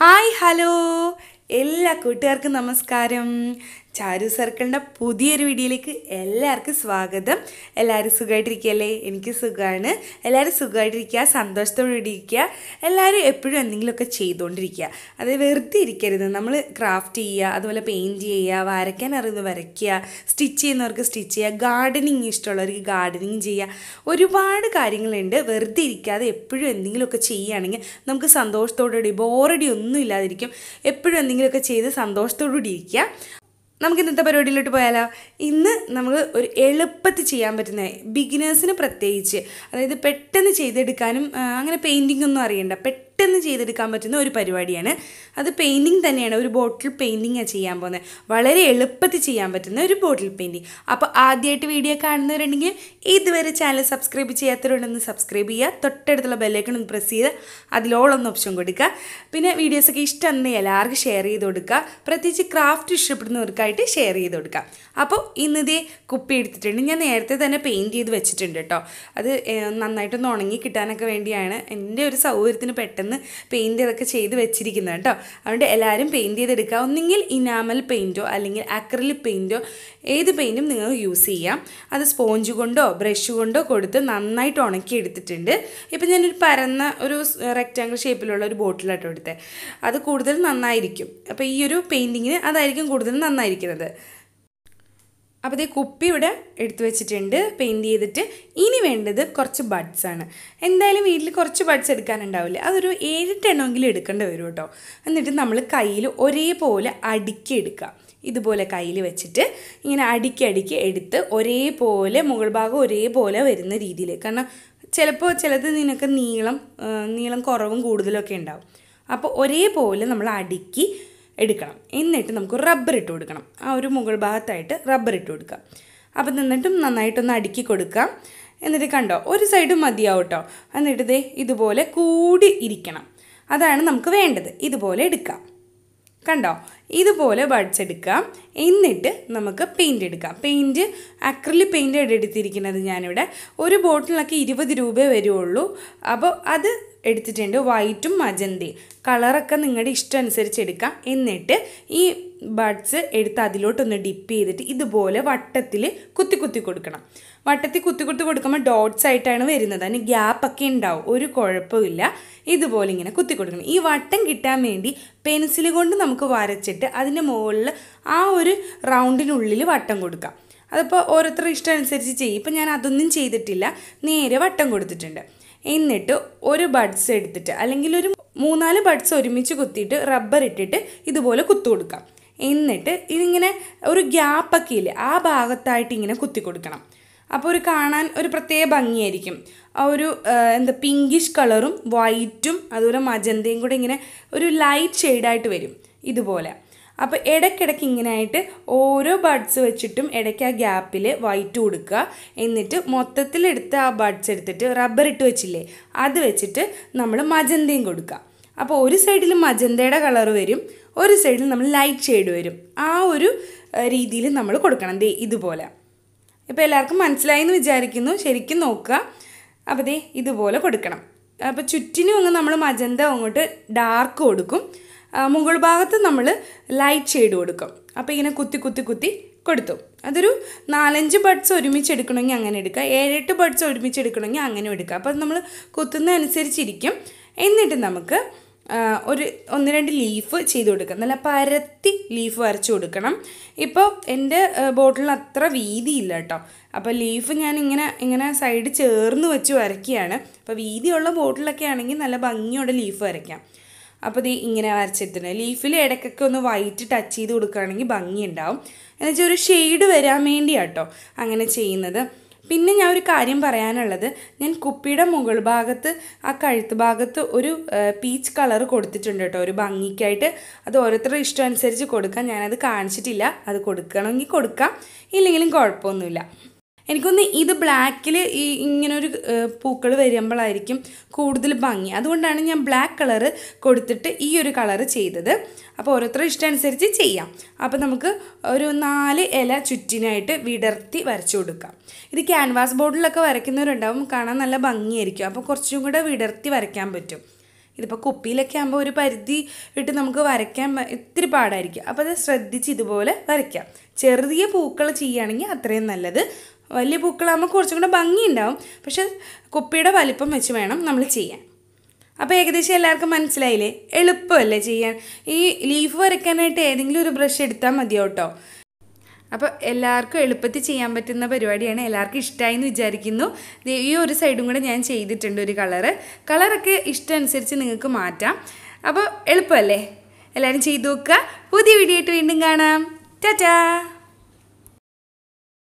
hi hello എല്ലാ കൂട്ടുകാർക്കും നമസ്കാരം ചാരു സർക്കിളിൻ്റെ പുതിയൊരു വീഡിയോയിലേക്ക് എല്ലാവർക്കും സ്വാഗതം എല്ലാവരും സുഖമായിട്ടിരിക്കുകയല്ലേ എനിക്ക് സുഖമാണ് എല്ലാവരും സുഖമായിട്ടിരിക്കുക സന്തോഷത്തോടെ ഇരിക്കുക എല്ലാവരും എപ്പോഴും എന്തെങ്കിലുമൊക്കെ ചെയ്തുകൊണ്ടിരിക്കുക അതായത് വെറുതെ ഇരിക്കരുത് നമ്മൾ ക്രാഫ്റ്റ് ചെയ്യുക അതുപോലെ പെയിൻറ്റ് ചെയ്യുക വരയ്ക്കാൻ അറിയുന്നത് വരയ്ക്കുക സ്റ്റിച്ച് ചെയ്യുന്നവർക്ക് സ്റ്റിച്ച് ചെയ്യുക ഗാർഡനിങ് ഇഷ്ടമുള്ളവർക്ക് ഗാർഡനിങ് ചെയ്യുക ഒരുപാട് കാര്യങ്ങളുണ്ട് വെറുതെ ഇരിക്കാതെ എപ്പോഴും എന്തെങ്കിലുമൊക്കെ ചെയ്യുകയാണെങ്കിൽ നമുക്ക് സന്തോഷത്തോടുകൂടി ബോറടി ഒന്നും ഇല്ലാതിരിക്കും എപ്പോഴും എന്തെങ്കിലുമൊക്കെ ചെയ്ത് സന്തോഷത്തോടുകൂടി ഇരിക്കുക നമുക്ക് ഇന്നത്തെ പരിപാടിയിലോട്ട് പോയാലോ ഇന്ന് നമുക്ക് ഒരു എളുപ്പത്തിൽ ചെയ്യാൻ പറ്റുന്ന ബിഗിനേഴ്സിന് പ്രത്യേകിച്ച് അതായത് പെട്ടെന്ന് ചെയ്തെടുക്കാനും അങ്ങനെ പെയിൻറ്റിംഗ് ഒന്നും അറിയണ്ട പെട്ടെന്ന് പെട്ടെന്ന് ചെയ്തെടുക്കാൻ പറ്റുന്ന ഒരു പരിപാടിയാണ് അത് പെയിൻറ്റിങ് തന്നെയാണ് ഒരു ബോട്ടിൽ പെയിൻറ്റിങ് ചെയ്യാൻ പോകുന്നത് വളരെ എളുപ്പത്തിൽ ചെയ്യാൻ പറ്റുന്ന ഒരു ബോട്ടിൽ പെയിൻറ്റിങ് അപ്പോൾ ആദ്യമായിട്ട് വീഡിയോ കാണുന്നവരുണ്ടെങ്കിൽ ഇതുവരെ ചാനൽ സബ്സ്ക്രൈബ് ചെയ്യാത്തവരുണ്ടെന്ന് സബ്സ്ക്രൈബ് ചെയ്യുക തൊട്ടടുത്തുള്ള ബെല്ലേക്കൺ ഒന്ന് പ്രസ് ചെയ്ത് അതിലോളൊന്ന് ഓപ്ഷൻ കൊടുക്കുക പിന്നെ വീഡിയോസൊക്കെ ഇഷ്ടം എല്ലാവർക്കും ഷെയർ ചെയ്ത് കൊടുക്കുക പ്രത്യേകിച്ച് ക്രാഫ്റ്റ് ഇഷ്ടപ്പെടുന്നവർക്കായിട്ട് ഷെയർ ചെയ്ത് കൊടുക്കുക അപ്പോൾ ഇന്നതേ കുപ്പി എടുത്തിട്ടുണ്ട് ഞാൻ നേരത്തെ തന്നെ പെയിൻറ്റ് ചെയ്ത് വെച്ചിട്ടുണ്ട് കേട്ടോ അത് നന്നായിട്ടൊന്ന് ഉണങ്ങി കിട്ടാനൊക്കെ വേണ്ടിയാണ് എൻ്റെ ഒരു സൗകര്യത്തിന് പെട്ടെന്ന് ഇവിടെയാണ് ഇതൊക്കെ ചെയ്ത് വെച്ചിരിക്കുന്നത് കേട്ടോ അതുകൊണ്ട് എല്ലാവരും പെയിൻറ്റ് ചെയ്തെടുക്കുക ഒന്നെങ്കിൽ ഇനാമൽ പെയിൻറ്റോ അല്ലെങ്കിൽ അക്രലിക് പെയിൻറ്റോ ഏത് പെയിൻറ്റും നിങ്ങൾ യൂസ് ചെയ്യാം അത് സ്പോഞ്ച് കൊണ്ടോ ബ്രഷ് കൊണ്ടോ കൊടുത്ത് നന്നായിട്ട് ഉണക്കി എടുത്തിട്ടുണ്ട് ഇപ്പം ഞാനൊരു പരന്ന ഒരു റെക്റ്റാങ്കിൾ ഷേപ്പിലുള്ള ഒരു ബോട്ടിലാട്ടോ എടുത്തത് അത് കൂടുതൽ നന്നായിരിക്കും അപ്പോൾ ഈ ഒരു പെയിൻറ്റിങ്ങിന് അതായിരിക്കും കൂടുതൽ നന്നായിരിക്കുന്നത് അപ്പോൾ ഇത് കുപ്പി ഇവിടെ എടുത്തു വെച്ചിട്ടുണ്ട് പെയിൻറ് ചെയ്തിട്ട് ഇനി വേണ്ടത് കുറച്ച് ബഡ്സ് ആണ് എന്തായാലും വീട്ടിൽ കുറച്ച് ബഡ്സ് എടുക്കാനുണ്ടാവില്ലേ അതൊരു ഏഴെട്ടെണ്ണമെങ്കിലും എടുക്കേണ്ടി വരും കേട്ടോ എന്നിട്ട് നമ്മൾ കയ്യിൽ ഒരേപോലെ അടുക്കി എടുക്കുക ഇതുപോലെ കയ്യിൽ വെച്ചിട്ട് ഇങ്ങനെ അടുക്കി അടുക്കി എടുത്ത് ഒരേപോലെ മുകൾ ഭാഗം ഒരേപോലെ വരുന്ന രീതിയിൽ കാരണം ചിലപ്പോൾ ചിലത് നിനക്ക് നീളം നീളം കുറവും കൂടുതലൊക്കെ ഉണ്ടാവും അപ്പോൾ ഒരേപോലെ നമ്മൾ അടുക്കി എടുക്കണം എന്നിട്ട് നമുക്ക് റബ്ബർ ഇട്ട് കൊടുക്കണം ആ ഒരു മുകൾ ഭാഗത്തായിട്ട് റബ്ബർ ഇട്ട് കൊടുക്കുക അപ്പം നിന്നിട്ടും നന്നായിട്ടൊന്ന് അടുക്കി കൊടുക്കാം എന്നിട്ട് കണ്ടോ ഒരു സൈഡ് മതിയാവും കേട്ടോ എന്നിട്ട് ദേ ഇതുപോലെ കൂടി ഇരിക്കണം അതാണ് നമുക്ക് വേണ്ടത് ഇതുപോലെ എടുക്കാം കണ്ടോ ഇതുപോലെ ബഡ്സ് എടുക്കാം എന്നിട്ട് നമുക്ക് പെയിൻ്റ് എടുക്കാം പെയിൻറ്റ് അക്രലി പെയിൻ്റ് എടുത്തിരിക്കുന്നത് ഞാനിവിടെ ഒരു ബോട്ടിലൊക്കെ ഇരുപത് രൂപയെ വരുള്ളൂ അപ്പോൾ അത് എടുത്തിട്ടുണ്ട് വൈറ്റും മജന്തയും കളറൊക്കെ നിങ്ങളുടെ ഇഷ്ടം അനുസരിച്ച് എടുക്കാം എന്നിട്ട് ഈ ബഡ്സ് എടുത്ത് അതിലോട്ടൊന്ന് ഡിപ്പ് ചെയ്തിട്ട് ഇതുപോലെ വട്ടത്തിൽ കുത്തി കുത്തി കൊടുക്കണം വട്ടത്തിൽ കുത്തി കുത്തി കൊടുക്കുമ്പോൾ ഡോട്ട്സ് ആയിട്ടാണ് വരുന്നത് അതിന് ഗ്യാപ്പൊക്കെ ഉണ്ടാവും ഒരു കുഴപ്പമില്ല ഇതുപോലെ ഇങ്ങനെ കുത്തി കൊടുക്കണം ഈ വട്ടം കിട്ടാൻ വേണ്ടി പെൻസിൽ കൊണ്ട് നമുക്ക് വരച്ചിട്ട് അതിൻ്റെ മുകളിൽ ആ ഒരു റൗണ്ടിനുള്ളിൽ വട്ടം കൊടുക്കാം അതിപ്പോൾ ഓരോരുത്തരുടെ ഇഷ്ടം അനുസരിച്ച് ചെയ്യും ഇപ്പം ഞാൻ അതൊന്നും ചെയ്തിട്ടില്ല നേരെ വട്ടം കൊടുത്തിട്ടുണ്ട് എന്നിട്ട് ഒരു ബഡ്സ് എടുത്തിട്ട് അല്ലെങ്കിൽ ഒരു മൂന്നാല് ബഡ്സ് ഒരുമിച്ച് കുത്തിയിട്ട് റബ്ബർ ഇട്ടിട്ട് ഇതുപോലെ കുത്തു കൊടുക്കാം എന്നിട്ട് ഇതിങ്ങനെ ഒരു ഗ്യാപ്പൊക്കെ ഇല്ലേ ആ ഭാഗത്തായിട്ട് ഇങ്ങനെ കുത്തി കൊടുക്കണം അപ്പോൾ ഒരു കാണാൻ ഒരു പ്രത്യേക ഭംഗിയായിരിക്കും ആ ഒരു എന്താ പിങ്കിഷ് കളറും വൈറ്റും അതുപോലെ മജന്തയും കൂടെ ഇങ്ങനെ ഒരു ലൈറ്റ് ഷെയ്ഡായിട്ട് വരും ഇതുപോലെ അപ്പോൾ ഇടയ്ക്കിടയ്ക്ക് ഇങ്ങനെയായിട്ട് ഓരോ ബഡ്സ് വെച്ചിട്ടും ഇടയ്ക്ക് ആ ഗ്യാപ്പിൽ വൈറ്റ് കൊടുക്കുക എന്നിട്ട് മൊത്തത്തിലെടുത്ത് ആ ബഡ്സ് എടുത്തിട്ട് റബ്ബർ ഇട്ട് വെച്ചില്ലേ അത് വെച്ചിട്ട് നമ്മൾ മജന്തയും കൊടുക്കുക അപ്പോൾ ഒരു സൈഡിൽ മജന്തയുടെ കളർ വരും ഒരു സൈഡിൽ നമ്മൾ ലൈറ്റ് ഷെയ്ഡ് വരും ആ ഒരു രീതിയിൽ നമ്മൾ കൊടുക്കണം ദേ ഇതുപോലെ ഇപ്പോൾ എല്ലാവർക്കും മനസ്സിലായി എന്ന് വിചാരിക്കുന്നു ശരിക്കും നോക്കുക അപ്പോൾ ദേ ഇതുപോലെ കൊടുക്കണം അപ്പോൾ ചുറ്റിനും അങ്ങ് നമ്മൾ മജന്ത അങ്ങോട്ട് ഡാർക്ക് കൊടുക്കും മുകൾ ഭാഗത്ത് നമ്മൾ ലൈറ്റ് ഷെയ്ഡ് കൊടുക്കും അപ്പോൾ ഇങ്ങനെ കുത്തി കുത്തി കുത്തി കൊടുത്തു അതൊരു നാലഞ്ച് ബഡ്സ് ഒരുമിച്ച് എടുക്കണമെങ്കിൽ അങ്ങനെ എടുക്കുക ഏഴെട്ട് ബഡ്സ് ഒരുമിച്ച് എടുക്കണമെങ്കിൽ അങ്ങനെ എടുക്കുക അപ്പോൾ നമ്മൾ കുത്തുന്ന അനുസരിച്ചിരിക്കും എന്നിട്ട് നമുക്ക് ഒരു ഒന്ന് രണ്ട് ലീഫ് ചെയ്ത് കൊടുക്കുക നല്ല പരത്തി ലീഫ് വരച്ച് കൊടുക്കണം ഇപ്പോൾ എൻ്റെ ബോട്ടിലിന് അത്ര വീതിയില്ല കേട്ടോ അപ്പോൾ ലീഫ് ഞാൻ ഇങ്ങനെ ഇങ്ങനെ സൈഡ് ചേർന്ന് വെച്ച് വരയ്ക്കുകയാണ് അപ്പോൾ വീതിയുള്ള ബോട്ടിലൊക്കെ ആണെങ്കിൽ നല്ല ഭംഗിയോടെ ലീഫ് വരയ്ക്കാം അപ്പോൾ ഇത് ഇങ്ങനെ വരച്ചെടുത്തിട്ടുണ്ട് ലീഫിൽ ഇടയ്ക്കൊക്കെ ഒന്ന് വൈറ്റ് ടച്ച് ചെയ്ത് കൊടുക്കുകയാണെങ്കിൽ ഭംഗിയുണ്ടാവും എന്നുവെച്ചാൽ ഒരു ഷെയ്ഡ് വരാൻ വേണ്ടിയാട്ടോ അങ്ങനെ ചെയ്യുന്നത് പിന്നെ ഞാൻ ഒരു കാര്യം പറയാനുള്ളത് ഞാൻ കുപ്പിയുടെ മുകൾ ഭാഗത്ത് ആ കഴുത്ത് ഭാഗത്ത് ഒരു പീച്ച് കളർ കൊടുത്തിട്ടുണ്ട് കേട്ടോ ഒരു ഭംഗിക്കായിട്ട് അത് ഓരോരുത്തരുടെ ഇഷ്ടം അനുസരിച്ച് കൊടുക്കാം ഞാനത് കാണിച്ചിട്ടില്ല അത് കൊടുക്കണമെങ്കിൽ കൊടുക്കാം ഇല്ലെങ്കിലും കുഴപ്പമൊന്നുമില്ല എനിക്കൊന്ന് ഇത് ബ്ലാക്കിൽ ഈ ഇങ്ങനൊരു പൂക്കൾ വരുമ്പോഴായിരിക്കും കൂടുതൽ ഭംഗി അതുകൊണ്ടാണ് ഞാൻ ബ്ലാക്ക് കളറ് കൊടുത്തിട്ട് ഈ ഒരു കളറ് ചെയ്തത് അപ്പോൾ ഓരോരുത്തരുടെ ഇഷ്ടമനുസരിച്ച് ചെയ്യാം അപ്പോൾ നമുക്ക് ഒരു നാല് ഇല ചുറ്റിനായിട്ട് വിടർത്തി വരച്ചു കൊടുക്കാം ഇത് ക്യാൻവാസ് ബോർഡിലൊക്കെ വരയ്ക്കുന്നവരുണ്ടാവും കാണാൻ നല്ല ഭംഗിയായിരിക്കും അപ്പോൾ കുറച്ചും കൂടെ വിടർത്തി വരയ്ക്കാൻ പറ്റും ഇതിപ്പോൾ കുപ്പിയിലൊക്കെ ആകുമ്പോൾ ഒരു പരിധി ഇട്ട് നമുക്ക് വരയ്ക്കാൻ ഇത്തിരി പാടായിരിക്കും അപ്പോൾ അത് ശ്രദ്ധിച്ച് ഇതുപോലെ വരയ്ക്കാം ചെറിയ പൂക്കൾ ചെയ്യുകയാണെങ്കിൽ അത്രയും നല്ലത് വലിയ പൂക്കളാകുമ്പോൾ കുറച്ചും കൂടെ ഭംഗിയുണ്ടാവും പക്ഷെ കുപ്പിയുടെ വലിപ്പം വെച്ച് വേണം നമ്മൾ ചെയ്യാൻ അപ്പോൾ ഏകദേശം എല്ലാവർക്കും മനസ്സിലായില്ലേ എളുപ്പമല്ലേ ചെയ്യാൻ ഈ ലീഫ് വരയ്ക്കാനായിട്ട് ഏതെങ്കിലും ഒരു ബ്രഷ് എടുത്താൽ മതിയോ കേട്ടോ അപ്പോൾ എല്ലാവർക്കും എളുപ്പത്തിൽ ചെയ്യാൻ പറ്റുന്ന പരിപാടിയാണ് എല്ലാവർക്കും ഇഷ്ടമായി എന്ന് വിചാരിക്കുന്നു ഈ ഒരു സൈഡും കൂടെ ഞാൻ ചെയ്തിട്ടുണ്ട് ഒരു കളറ് കളറൊക്കെ ഇഷ്ടമനുസരിച്ച് നിങ്ങൾക്ക് മാറ്റാം അപ്പോൾ എളുപ്പമല്ലേ എല്ലാവരും ചെയ്തു നോക്കുക പുതിയ വീഡിയോ ആയിട്ട് വീണ്ടും കാണാം ടാറ്റാ